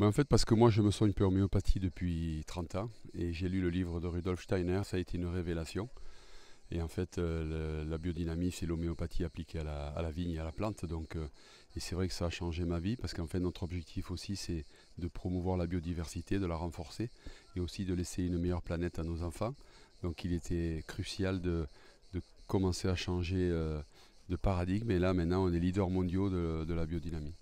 en fait, parce que moi, je me soigne peu homéopathie depuis 30 ans et j'ai lu le livre de Rudolf Steiner, ça a été une révélation. Et en fait, euh, la biodynamie, c'est l'homéopathie appliquée à la, vigne et à la plante. Donc, euh, et c'est vrai que ça a changé ma vie parce qu'en fait, notre objectif aussi, c'est de promouvoir la biodiversité, de la renforcer et aussi de laisser une meilleure planète à nos enfants. Donc, il était crucial de, commencer à changer euh, de paradigme. Et là, maintenant, on est leader mondiaux de la biodynamie.